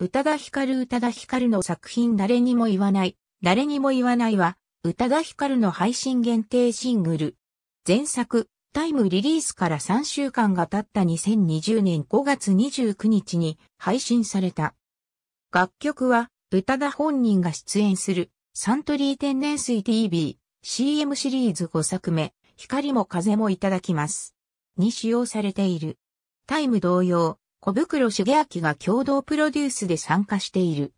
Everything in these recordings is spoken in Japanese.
宇多田ヒカル宇多田ヒカルの作品誰にも言わない、誰にも言わないは、宇多田ヒカルの配信限定シングル。前作、タイムリリースから3週間が経った2020年5月29日に配信された。楽曲は、宇多田本人が出演する、サントリー天然水 TV、CM シリーズ5作目、光も風もいただきます。に使用されている。タイム同様、小袋茂明が共同プロデュースで参加している。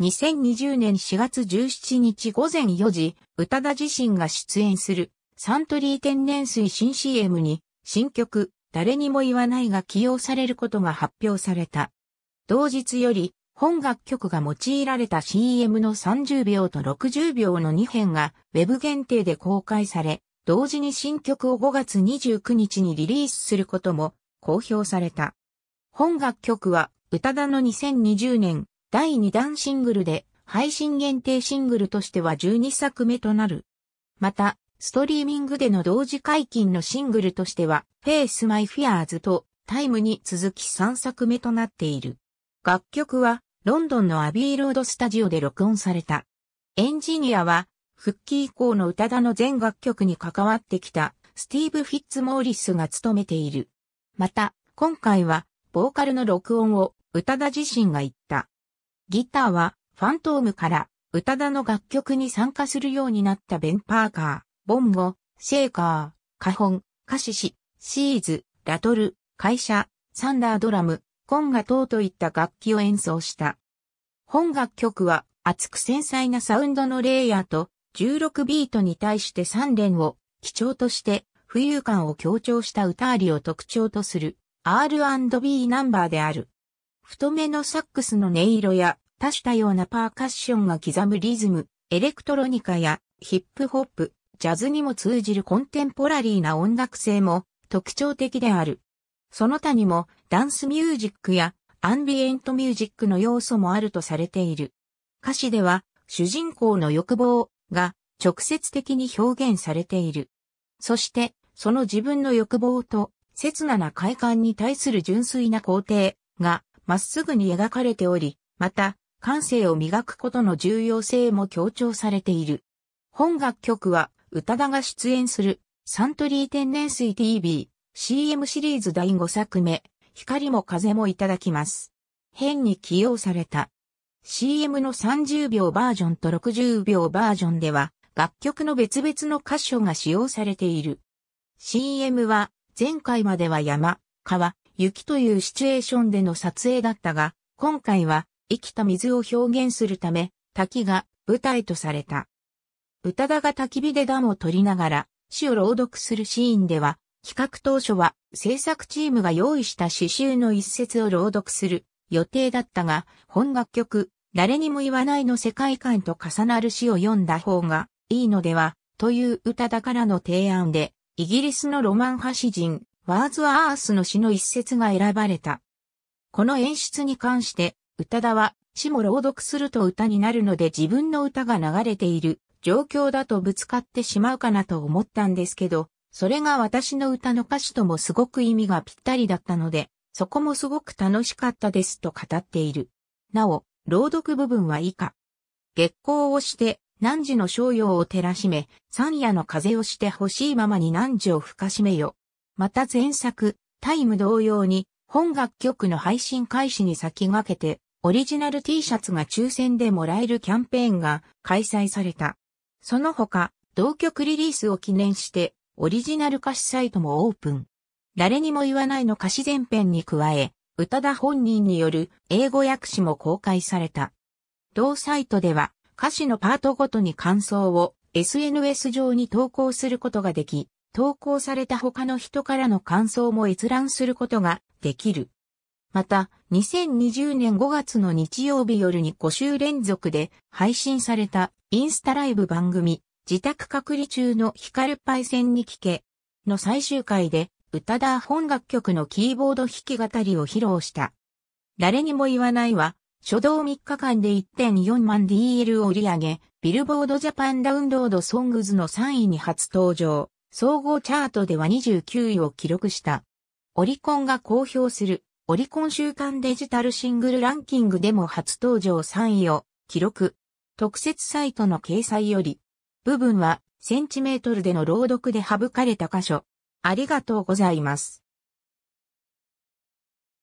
2020年4月17日午前4時、宇多田自身が出演するサントリー天然水新 CM に新曲誰にも言わないが起用されることが発表された。同日より本楽曲が用いられた CM の30秒と60秒の2編がウェブ限定で公開され、同時に新曲を5月29日にリリースすることも公表された。本楽曲は、宇多田の2020年第2弾シングルで、配信限定シングルとしては12作目となる。また、ストリーミングでの同時解禁のシングルとしては、Face My Fears とタイムに続き3作目となっている。楽曲は、ロンドンのアビーロードスタジオで録音された。エンジニアは、復帰以降の宇多田の全楽曲に関わってきた、スティーブ・フィッツ・モーリスが務めている。また、今回は、ボーカルの録音を宇多田自身が言った。ギターはファントームから宇多田の楽曲に参加するようになったベン・パーカー、ボンゴ、シェーカー、カホン、カシシ、シーズ、ラトル、会社、サンダードラム、コンガ等といった楽器を演奏した。本楽曲は厚く繊細なサウンドのレイヤーと16ビートに対して3連を基調として浮遊感を強調した歌ありを特徴とする R&B ナンバーである。太めのサックスの音色や多種多様なパーカッションが刻むリズム、エレクトロニカやヒップホップ、ジャズにも通じるコンテンポラリーな音楽性も特徴的である。その他にもダンスミュージックやアンビエントミュージックの要素もあるとされている。歌詞では主人公の欲望が直接的に表現されている。そして、その自分の欲望と刹那な快感に対する純粋な肯定がまっすぐに描かれており、また、感性を磨くことの重要性も強調されている。本楽曲は、宇多田が出演する、サントリー天然水 TV、CM シリーズ第5作目、光も風もいただきます。変に起用された。CM の30秒バージョンと60秒バージョンでは、楽曲の別々の箇所が使用されている。CM は前回までは山、川、雪というシチュエーションでの撮影だったが、今回は生きた水を表現するため、滝が舞台とされた。歌田が焚き火でダムを取りながら、詩を朗読するシーンでは、企画当初は制作チームが用意した詩集の一節を朗読する予定だったが、本楽曲、誰にも言わないの世界観と重なる詩を読んだ方がいいのでは、という歌だからの提案で、イギリスのロマン派詩人、ワーズアースの詩の一節が選ばれた。この演出に関して、宇多田は、詩も朗読すると歌になるので自分の歌が流れている状況だとぶつかってしまうかなと思ったんですけど、それが私の歌の歌詞ともすごく意味がぴったりだったので、そこもすごく楽しかったですと語っている。なお、朗読部分は以下。月光をして何時の商用を照らしめ、三夜の風をして欲しいままに何時を吹かしめよ。また前作、タイム同様に、本楽曲の配信開始に先駆けて、オリジナル T シャツが抽選でもらえるキャンペーンが開催された。その他、同曲リリースを記念して、オリジナル歌詞サイトもオープン。誰にも言わないの歌詞前編に加え、宇多田本人による英語訳詞も公開された。同サイトでは、歌詞のパートごとに感想を SNS 上に投稿することができ、投稿された他の人からの感想も閲覧することができる。また、2020年5月の日曜日夜に5週連続で配信されたインスタライブ番組、自宅隔離中の光パイセンに聞けの最終回で、歌田本楽曲のキーボード弾き語りを披露した。誰にも言わないわ。初動3日間で1.4万 DL を売り上げ、ビルボードジャパンダウンロードソングズの3位に初登場、総合チャートでは29位を記録した。オリコンが公表する、オリコン週間デジタルシングルランキングでも初登場3位を記録。特設サイトの掲載より、部分はセンチメートルでの朗読で省かれた箇所。ありがとうございます。